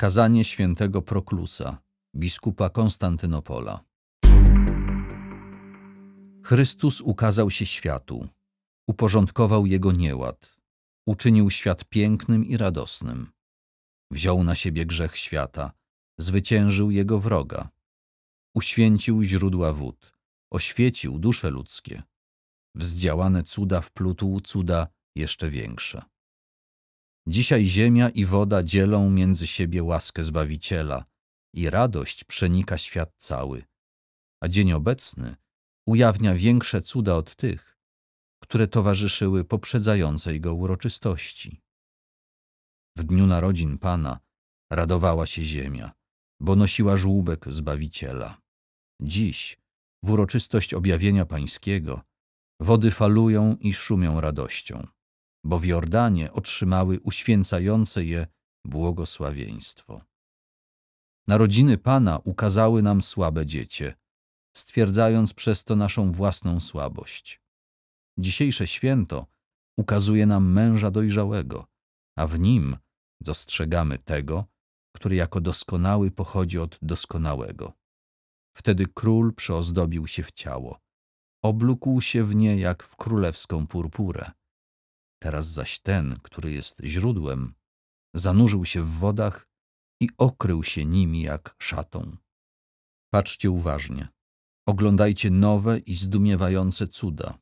Kazanie świętego Proklusa, biskupa Konstantynopola. Chrystus ukazał się światu, uporządkował jego nieład, uczynił świat pięknym i radosnym. Wziął na siebie grzech świata, zwyciężył jego wroga. Uświęcił źródła wód, oświecił dusze ludzkie. Wzdziałane cuda wplótł cuda jeszcze większe. Dzisiaj ziemia i woda dzielą między siebie łaskę Zbawiciela i radość przenika świat cały. A dzień obecny ujawnia większe cuda od tych, które towarzyszyły poprzedzającej go uroczystości. W dniu narodzin Pana radowała się ziemia, bo nosiła żłóbek Zbawiciela. Dziś, w uroczystość objawienia Pańskiego, wody falują i szumią radością bo w Jordanie otrzymały uświęcające je błogosławieństwo. Narodziny Pana ukazały nam słabe dziecię, stwierdzając przez to naszą własną słabość. Dzisiejsze święto ukazuje nam męża dojrzałego, a w nim dostrzegamy tego, który jako doskonały pochodzi od doskonałego. Wtedy król przyozdobił się w ciało. oblukł się w nie jak w królewską purpurę. Teraz zaś ten, który jest źródłem, zanurzył się w wodach i okrył się nimi jak szatą. Patrzcie uważnie. Oglądajcie nowe i zdumiewające cuda.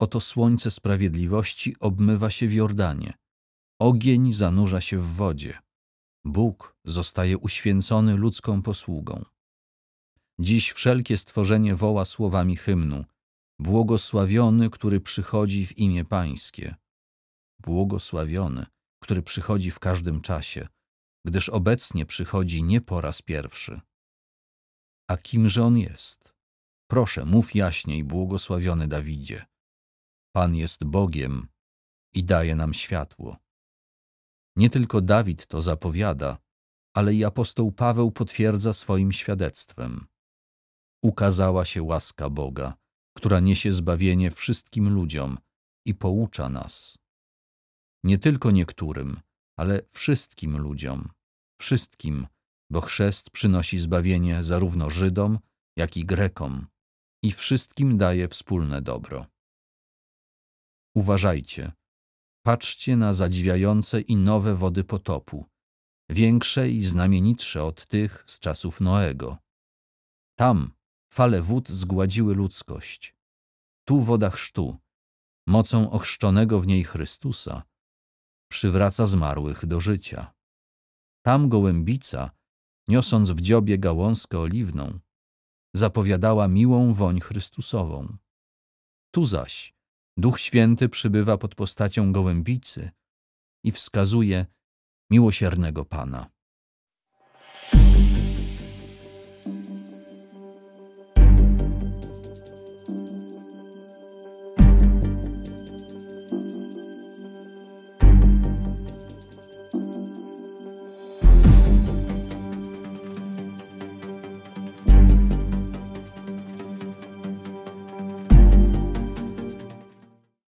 Oto słońce sprawiedliwości obmywa się w Jordanie. Ogień zanurza się w wodzie. Bóg zostaje uświęcony ludzką posługą. Dziś wszelkie stworzenie woła słowami hymnu – Błogosławiony, który przychodzi w imię Pańskie. Błogosławiony, który przychodzi w każdym czasie, gdyż obecnie przychodzi nie po raz pierwszy. A kimże on jest? Proszę, mów jaśniej, błogosławiony Dawidzie. Pan jest Bogiem i daje nam światło. Nie tylko Dawid to zapowiada, ale i apostoł Paweł potwierdza swoim świadectwem. Ukazała się łaska Boga która niesie zbawienie wszystkim ludziom i poucza nas. Nie tylko niektórym, ale wszystkim ludziom. Wszystkim, bo chrzest przynosi zbawienie zarówno Żydom, jak i Grekom i wszystkim daje wspólne dobro. Uważajcie, patrzcie na zadziwiające i nowe wody potopu, większe i znamienitsze od tych z czasów Noego. Tam Fale wód zgładziły ludzkość. Tu woda chrztu, mocą ochrzczonego w niej Chrystusa, przywraca zmarłych do życia. Tam gołębica, niosąc w dziobie gałązkę oliwną, zapowiadała miłą woń Chrystusową. Tu zaś Duch Święty przybywa pod postacią gołębicy i wskazuje miłosiernego Pana.